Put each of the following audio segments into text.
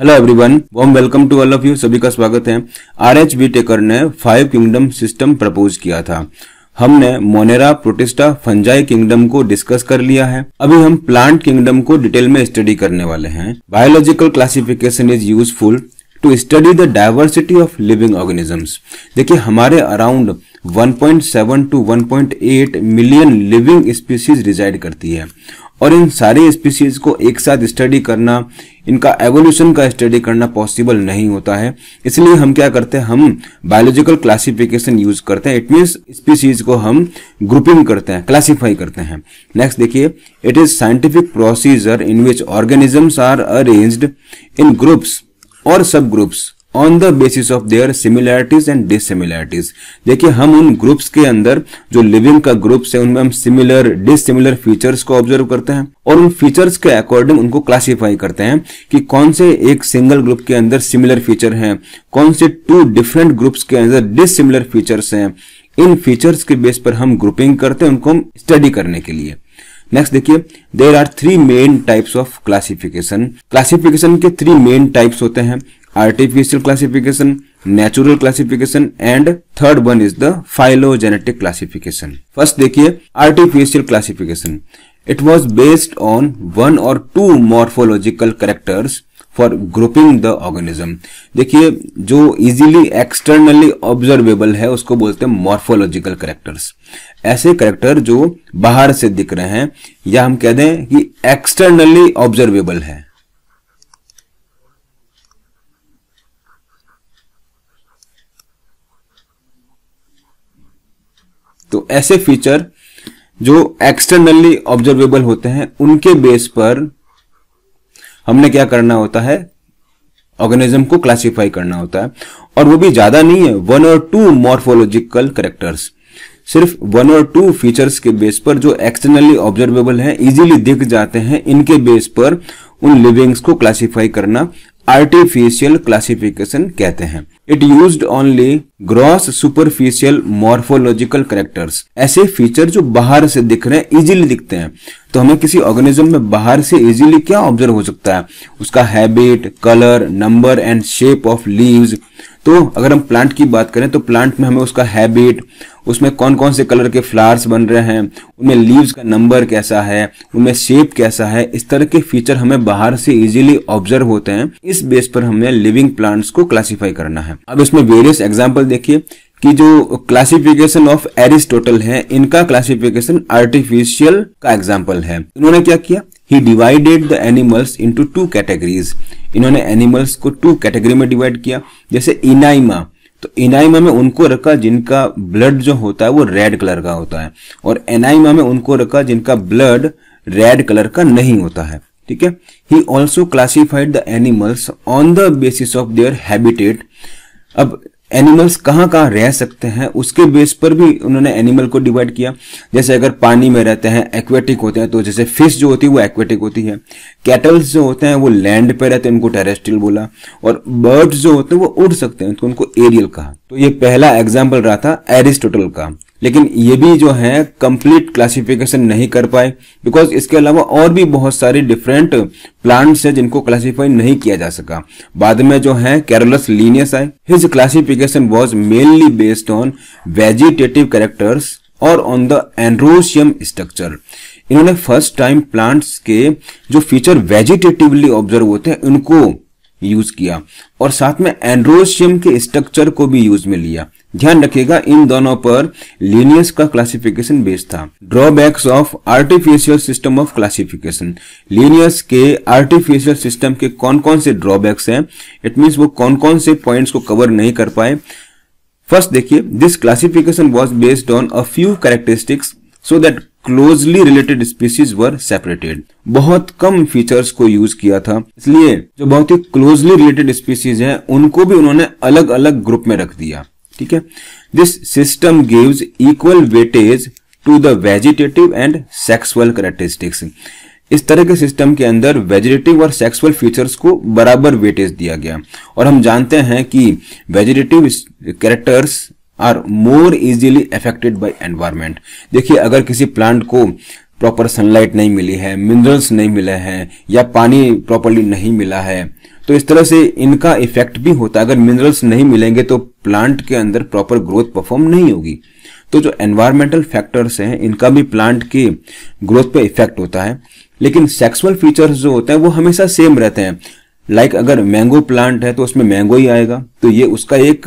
Hello everyone one welcome to all of you सभी का स्वागत है आर एच बी टेकर ने फाइव किंगडम सिस्टम प्रपोज किया था हमने मोनेरा प्रोटिस्टा फंजाई किंगडम को डिस्कस कर लिया है अभी हम प्लांट किंगडम को डिटेल में स्टडी करने वाले हैं biological classification is useful to study the diversity of living organisms देखिए हमारे around 1.7 to 1.8 million living species reside करती है और इन सारी स्पीसीज को एक साथ स्टडी करना इनका एवोल्यूशन का स्टडी करना पॉसिबल नहीं होता है इसलिए हम क्या करते हैं हम बायोलॉजिकल क्लासिफिकेशन यूज करते हैं इट मीन स्पीसीज को हम ग्रुपिंग करते हैं क्लासिफाई करते हैं नेक्स्ट देखिए it is scientific procedure in which organisms are arranged in groups और subgroups on the basis of their similarities and dissimilarities देखिए हम उन ग्रुप्स के अंदर जो लिविंग का ग्रुप्स है उनमें हम सिमिलर डिसिमिलर फीचर्स को ऑब्जर्व करते हैं और उन फीचर्स के अकॉर्डिंग उनको क्लासीफाई करते हैं कि कौन से एक सिंगल ग्रुप के अंदर सिमिलर फीचर हैं कौन से टू डिफरेंट ग्रुप्स के अंदर डिसिमिलर फीचर्स हैं इन फीचर्स के बेस पर हम ग्रुपिंग करते हैं उनको हम स्टडी करने के लिए नेक्स्ट देखिए there are three main types of classification classification के थ्री मेन टाइप्स होते हैं artificial classification natural classification and third one is the phylogenetic classification first देखिए artificial classification it was based on one और two morphological characters for grouping the organism देखिए जो easily externally observable है उसको बोलते हैं मॉर्फोलॉजिकल करेक्टर्स ऐसे character जो बाहर से दिख रहे हैं या हम कह दें कि एक्सटर्नली ऑब्जर्वेबल है तो ऐसे फीचर जो एक्सटर्नली ऑब्जर्वेबल होते हैं उनके बेस पर हमने क्या करना होता है ऑर्गेनिज्म को क्लासिफाई करना होता है और वो भी ज्यादा नहीं है वन और टू मॉर्फोलॉजिकल करेक्टर्स सिर्फ वन और टू फीचर्स के बेस पर जो एक्सटर्नली ऑब्जर्वेबल हैं इजीली दिख जाते हैं इनके बेस पर उन लिविंग्स को क्लासिफाई करना आर्टिफिशियल क्लासिफिकेशन कहते हैं it use only gross superficial morphological characters ऐसे फीचर जो बाहर से दिख रहे हैं इजिली दिखते हैं तो हमें किसी ऑर्गेनिज्म में बाहर से इजिली क्या ऑब्जर्व हो सकता है उसका habit colour number and shape of leave तो अगर हम प्लांट की बात करें तो प्लांट में हमें उसका हैबिट उसमें कौन कौन से कलर के फ्लावर्स बन रहे हैं उनमें लीव्स का नंबर कैसा है उनमें शेप कैसा है इस तरह के फीचर हमें बाहर से इजीली ऑब्जर्व होते हैं इस बेस पर हमें लिविंग प्लांट्स को क्लासिफाई करना है अब इसमें वेरियस एग्जाम्पल देखिए कि जो क्लासिफिकेशन ऑफ एरिस्टोटल है इनका क्लासिफिकेशन आर्टिफिशियल का एग्जाम्पल है इन्होंने क्या किया he divided the animals into two categories इन्होंने एनिमल्स को टू कैटेगरी में डिवाइड किया जैसे इनाइमा तो एनाइमा में उनको रखा जिनका ब्लड जो होता है वो रेड कलर का होता है और एनाइमा में उनको रखा जिनका ब्लड रेड कलर का नहीं होता है ठीक है he also classified the animals on the basis of their habitat अब एनिमल्स कहाँ कहाँ रह सकते हैं उसके बेस पर भी उन्होंने एनिमल को डिवाइड किया जैसे अगर पानी में रहते हैं एक्वेटिक होते हैं तो जैसे फिश जो होती है वो एक्वेटिक होती है कैटल्स जो होते हैं वो लैंड पे रहते हैं उनको टेरेस्ट्रियल बोला और बर्ड्स जो होते हैं वो उड़ सकते हैं तो उनको एरियल कहा तो ये पहला एग्जाम्पल रहा था एरिस्टोटल का लेकिन ये भी जो है कंप्लीट क्लासिफिकेशन नहीं कर पाए बिकॉज इसके अलावा और भी बहुत सारे डिफरेंट प्लांट्स हैं जिनको क्लासिफाई नहीं किया जा सका बाद में जो है कैरोलस लीनियस आए his classification was mainly based on vegetative characters और ऑन द एंड्रोशियम स्ट्रक्चर इन्होंने फर्स्ट टाइम प्लांट्स के जो फीचर वेजिटेटिवली ऑब्जर्व होते हैं उनको यूज किया और साथ में एंड्रोशियम के स्ट्रक्चर को भी यूज में लिया ध्यान रखिएगा इन दोनों पर लीनियस का क्लासिफिकेशन बेस था drawbacks of artificial system of classification Linnaeus के आर्टिफिशियल सिस्टम के कौन कौन से ड्रॉबैक्स हैं इट मीन्स वो कौन कौन से पॉइंट्स को कवर नहीं कर पाए फर्स्ट देखिए this classification was based on a few characteristics so that closely related species were separated बहुत कम फीचर्स को यूज किया था इसलिए जो बहुत ही क्लोजली रिलेटेड स्पीसीज हैं उनको भी उन्होंने अलग अलग ग्रुप में रख दिया ठीक है this system gives equal weightage to the vegetative and sexual characteristics इस तरह के सिस्टम के अंदर वेजिटेटिव और सेक्सुअल फीचर्स को बराबर वेटेज दिया गया और हम जानते हैं कि vegetative characters are more easily affected by environment देखिए अगर किसी प्लांट को प्रॉपर सनलाइट नहीं मिली है मिनरल्स नहीं मिले हैं या पानी प्रॉपरली नहीं मिला है तो इस तरह से इनका इफेक्ट भी होता है अगर मिनरल्स नहीं मिलेंगे तो प्लांट के अंदर प्रॉपर ग्रोथ परफॉर्म नहीं होगी तो जो एनवायरमेंटल फैक्टर्स हैं इनका भी प्लांट के ग्रोथ पे इफेक्ट होता है लेकिन सेक्सुअल फीचर्स जो होते हैं वो हमेशा सेम रहते हैं लाइक like अगर मैंगो प्लांट है तो उसमें मैंगो ही आएगा तो ये उसका एक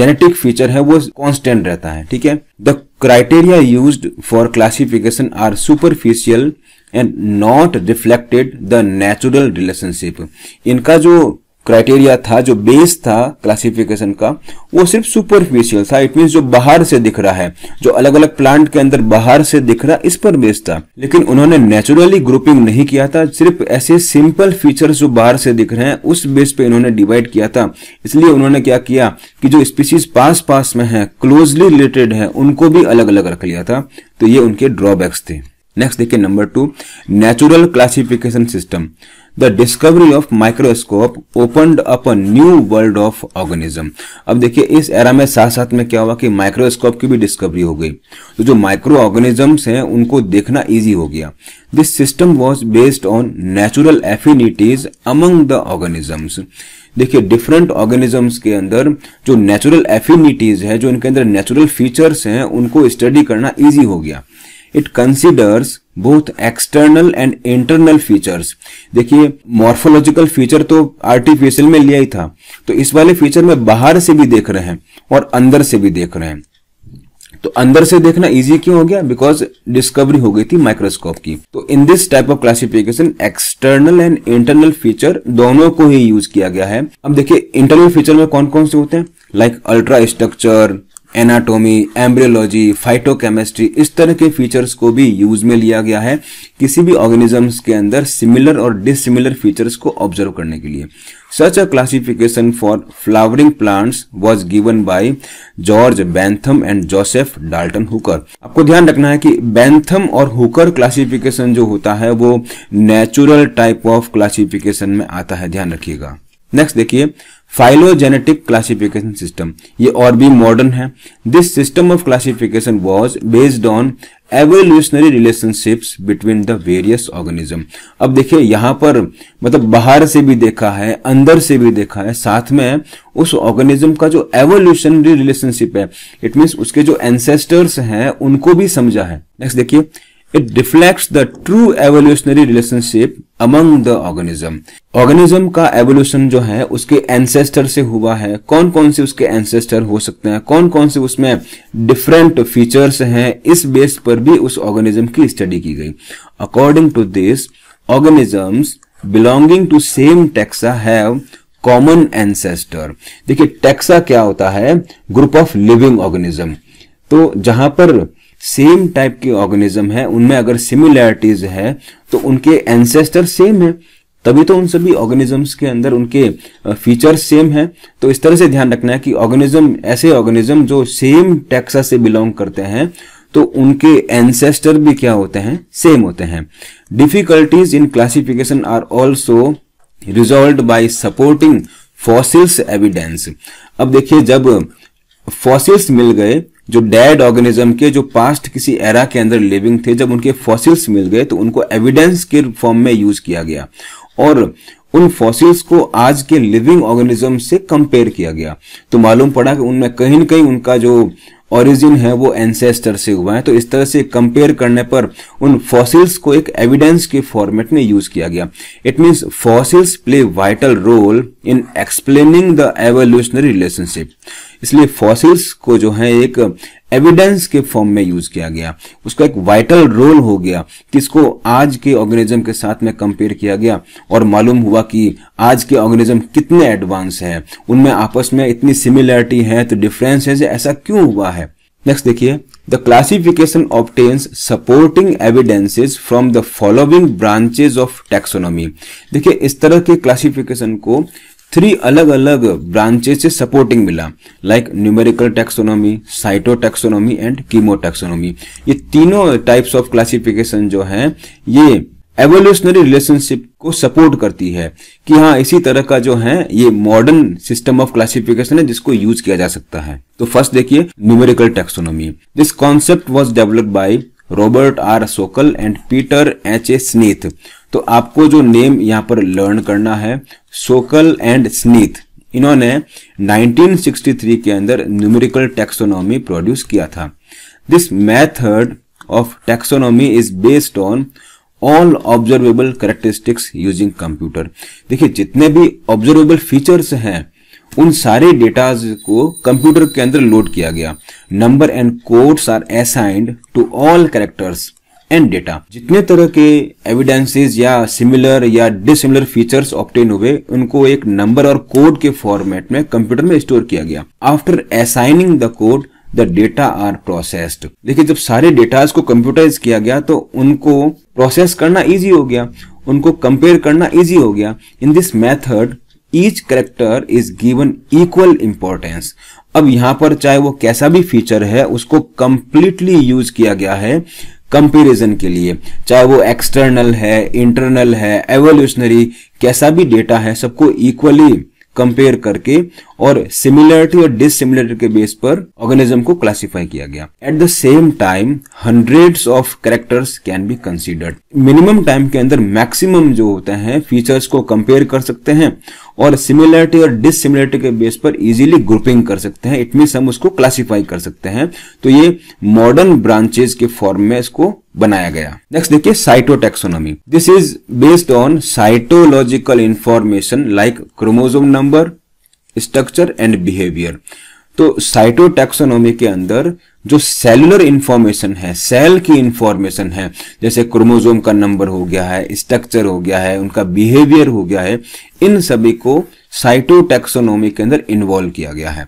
जेनेटिक फीचर है वो कांस्टेंट रहता है ठीक है the criteria used for classification are superficial and not reflected the natural relationship इनका जो क्राइटेरिया था जो बेस था क्लासिफिकेशन का वो सिर्फ सुपरफिशियल था इट मीन जो बाहर से दिख रहा है जो अलग अलग प्लांट के अंदर बाहर से दिख रहा इस पर बेस था लेकिन उन्होंने नेचुरली ग्रुपिंग नहीं किया था सिर्फ ऐसे सिंपल फीचर जो बाहर से दिख रहे हैं उस बेस पे इन्होंने डिवाइड किया था इसलिए उन्होंने क्या किया कि जो स्पीसीज पास पास में है क्लोजली रिलेटेड है उनको भी अलग अलग रख लिया था तो ये उनके ड्रॉबैक्स थे नेक्स्ट देखिए number two natural classification system the discovery of microscope opened up new world of organism अब देखिए इस एरा में साथ साथ में क्या हुआ कि माइक्रोस्कोप की भी डिस्कवरी हो गई तो जो माइक्रो ऑर्गेनिजम्स हैं उनको देखना इजी हो गया this system was based on natural affinities among the organisms देखिए डिफरेंट ऑर्गेनिजम्स के अंदर जो नेचुरल एफिनिटीज है जो इनके अंदर नेचुरल फीचर्स हैं उनको स्टडी करना इजी हो गया it considers both external and internal features देखिए मॉर्फोलॉजिकल फीचर तो आर्टिफिशियल में लिया ही था तो इस वाले फीचर में बाहर से भी देख रहे हैं और अंदर से भी देख रहे हैं तो अंदर से देखना इजी क्यों हो गया बिकॉज डिस्कवरी हो गई थी माइक्रोस्कोप की तो in this type of classification external and internal feature दोनों को ही यूज किया गया है अब देखिए इंटरनल फीचर में कौन कौन से होते हैं like ultra structure anatomy embryology phytochemistry इस तरह के फीचर्स को भी यूज में लिया गया है किसी भी ऑर्गेनिजम्स के अंदर सिमिलर और डिसिमिलर फीचर्स को ऑब्जर्व करने के लिए such a classification for flowering plants was given by George Bentham and Joseph Dalton Hooker आपको ध्यान रखना है कि बैंथम और हुकर क्लासिफिकेशन जो होता है वो नेचुरल टाइप ऑफ क्लासिफिकेशन में आता है ध्यान रखिएगा नेक्स्ट देखिए फाइलोजेनेटिक क्लासिफिकेशन सिस्टम ये और भी मॉडर्न है this system of classification was based on evolutionary relationships between the various organism अब देखिए यहाँ पर मतलब बाहर से भी देखा है अंदर से भी देखा है साथ में उस ऑर्गेनिज्म का जो एवोल्यूशनरी रिलेशनशिप है इट मीन्स उसके जो एंसेस्टर्स हैं उनको भी समझा है नेक्स्ट देखिए It reflects the true evolutionary relationship among the organism. organism का evolution जो है उसके ancestor से हुआ है कौन कौन से उसके ancestor हो सकते हैं कौन कौन से उसमें different features हैं इस बेस पर भी उस organism की study की गई According to this, organisms belonging to same taxa have common ancestor. देखिए taxa क्या होता है ग्रुप ऑफ लिविंग ऑर्गेनिज्म तो जहां पर सेम टाइप के ऑर्गेनिज्म है उनमें अगर सिमिलैरिटीज है तो उनके एंसेस्टर सेम है तभी तो उन सभी ऑर्गेनिजम्स के अंदर उनके फीचर्स सेम हैं तो इस तरह से ध्यान रखना है कि ऑर्गेनिज्म ऐसे ऑर्गेनिज्म जो सेम टैक्सा से बिलोंग करते हैं तो उनके एंसेस्टर भी क्या होते हैं सेम होते हैं difficulties in classification are also resolve by supporting fossils evidence अब देखिए जब फॉसिल्स मिल गए जो डेड ऑर्गेनिज्म के जो पास्ट किसी एरा के अंदर लिविंग थे जब उनके फॉसिल्स मिल गए तो उनको एविडेंस के फॉर्म में यूज किया गया और उन फॉसिल्स को आज के लिविंग ऑर्गेनिज्म से कंपेयर किया गया तो मालूम पड़ा कि उनमें कहीं ना कहीं उनका जो ओरिजिन है वो एंसेस्टर से हुआ है तो इस तरह से कंपेयर करने पर उन फॉसिल्स को एक एविडेंस के फॉर्मेट में यूज किया गया it means fossils play vital role in explaining the evolutionary relationship इसलिए फॉसिल्स को जो है एक एविडेंस के फॉर्म में यूज किया गया उसका एक वाइटल रोल हो गया किसको आज के ऑर्गेनिज्म के साथ में कंपेयर किया गया और मालूम हुआ कि आज के ऑर्गेनिज्म कितने एडवांस है उनमें आपस में इतनी सिमिलरिटी है तो डिफरेंस है ऐसा क्यों हुआ है नेक्स्ट देखिए the classification obtains supporting evidences from the following branches of taxonomy देखिए इस तरह के क्लासिफिकेशन को थ्री अलग अलग ब्रांचेस से सपोर्टिंग मिला like numerical taxonomy cyto taxonomy and chemo taxonomy ये तीनों टाइप्स ऑफ क्लासिफिकेशन जो है ये एवोल्यूशनरी रिलेशनशिप को सपोर्ट करती है कि हाँ इसी तरह का जो है ये मॉडर्न सिस्टम ऑफ क्लासिफिकेशन है जिसको यूज किया जा सकता है तो फर्स्ट देखिए numerical taxonomy this concept was developed by Robert R Sokal and Peter H A Sneath तो आपको जो नेम यहाँ पर लर्न करना है सोकल एंड स्नीथ इन्होंने 1963 के अंदर न्यूमेरिकल टेक्सोनॉमी प्रोड्यूस किया था this method of taxonomy is based on all observable characteristics using computer देखिए जितने भी ऑब्जर्वेबल फीचर्स हैं उन सारे डेटाज को कंप्यूटर के अंदर लोड किया गया number and codes are assigned to all characters and data जितने तरह के एविडेंसेस या सिमिलर या डिसिमिलर फीचर्स ऑप्टेन हुए उनको एक नंबर और कोड के फॉर्मेट में कंप्यूटर में स्टोर किया गया after assigning the code the data are processed देखिए जब सारे डेटाज को कंप्यूटराइज किया गया तो उनको प्रोसेस करना इजी हो गया उनको कंपेयर करना इजी हो गया in this method each character is given equal importance अब यहां पर चाहे वो कैसा भी फीचर है उसको कंप्लीटली यूज किया गया है कंपेरिजन के लिए चाहे वो एक्सटर्नल है इंटरनल है एवोल्यूशनरी कैसा भी डेटा है सबको इक्वली कंपेयर करके और सिमिलरिटी और डिसिमिलरिटी के बेस पर ऑर्गेनिज्म को क्लासिफाई किया गया at the same time hundreds of characters can be considered minimum time के अंदर मैक्सिमम जो होते हैं फीचर्स को कंपेयर कर सकते हैं और सिमिलरिटी और डिसिमिलरिटी के बेस पर इजीली ग्रुपिंग कर सकते हैं इट मीन हम उसको क्लासिफाई कर सकते हैं तो ये मॉडर्न ब्रांचेज के फॉर्म में इसको बनाया गया नेक्स्ट देखिए cytotaxonomy this is based on cytological information like chromosome number structure and behaviour तो साइटोटेक्सोनोमी के अंदर जो सेलुलर इंफॉर्मेशन है सेल की इंफॉर्मेशन है जैसे क्रोमोजोम का नंबर हो गया है स्ट्रक्चर हो गया है उनका बिहेवियर हो गया है इन सभी को साइटोटेक्सोनोमी के अंदर इन्वॉल्व किया गया है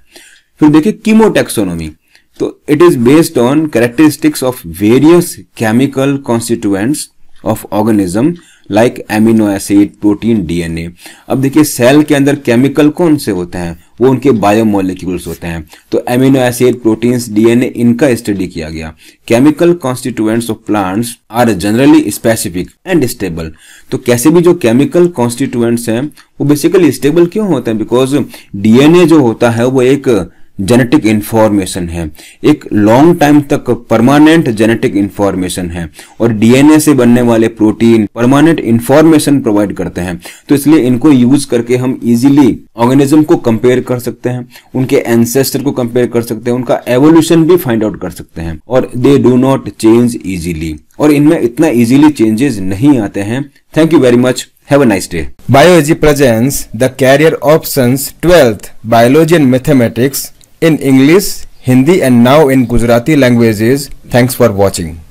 फिर देखिए कीमोटेक्सोनोमी तो it is based on characteristics of various chemical constituents of organism like amino acid protein DNA अब देखिए सेल के अंदर केमिकल कौन से होते हैं वो उनके बायो मोलिक्यूल्स होते हैं तो एमिनो एसिड प्रोटीन डीएनए इनका स्टडी किया गया chemical constituents of plants are generally specific and stable तो कैसे भी जो केमिकल कॉन्स्टिट्यूएंट्स हैं वो बेसिकली स्टेबल क्यों होते हैं बिकॉज डीएनए जो होता है वो एक जेनेटिक इंफॉर्मेशन है एक लॉन्ग टाइम तक परमानेंट जेनेटिक इंफॉर्मेशन है और डीएनए से बनने वाले प्रोटीन परमानेंट इंफॉर्मेशन प्रोवाइड करते हैं तो इसलिए इनको यूज करके हम इजीली ऑर्गेनिज्म को कंपेयर कर सकते हैं उनके एंसेस्टर को कंपेयर कर सकते हैं उनका एवोल्यूशन भी फाइंड आउट कर सकते हैं और they do not change easily और इनमें इतना इजिली चेंजेस नहीं आते हैं thank you very much Have a nice day. Biology presents the career options 12th Biology and Mathematics in English, Hindi and now in Gujarati languages. Thanks for watching.